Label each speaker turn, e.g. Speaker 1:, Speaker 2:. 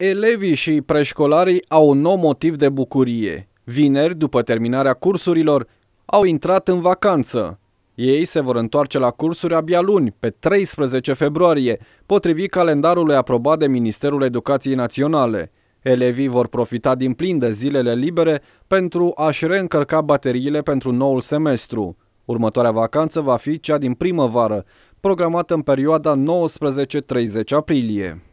Speaker 1: Elevii și preșcolarii au un nou motiv de bucurie. Vineri, după terminarea cursurilor, au intrat în vacanță. Ei se vor întoarce la cursuri abia luni, pe 13 februarie, potrivit calendarului aprobat de Ministerul Educației Naționale. Elevii vor profita din plin de zilele libere pentru a-și reîncărca bateriile pentru noul semestru. Următoarea vacanță va fi cea din primăvară, programată în perioada 19-30 aprilie.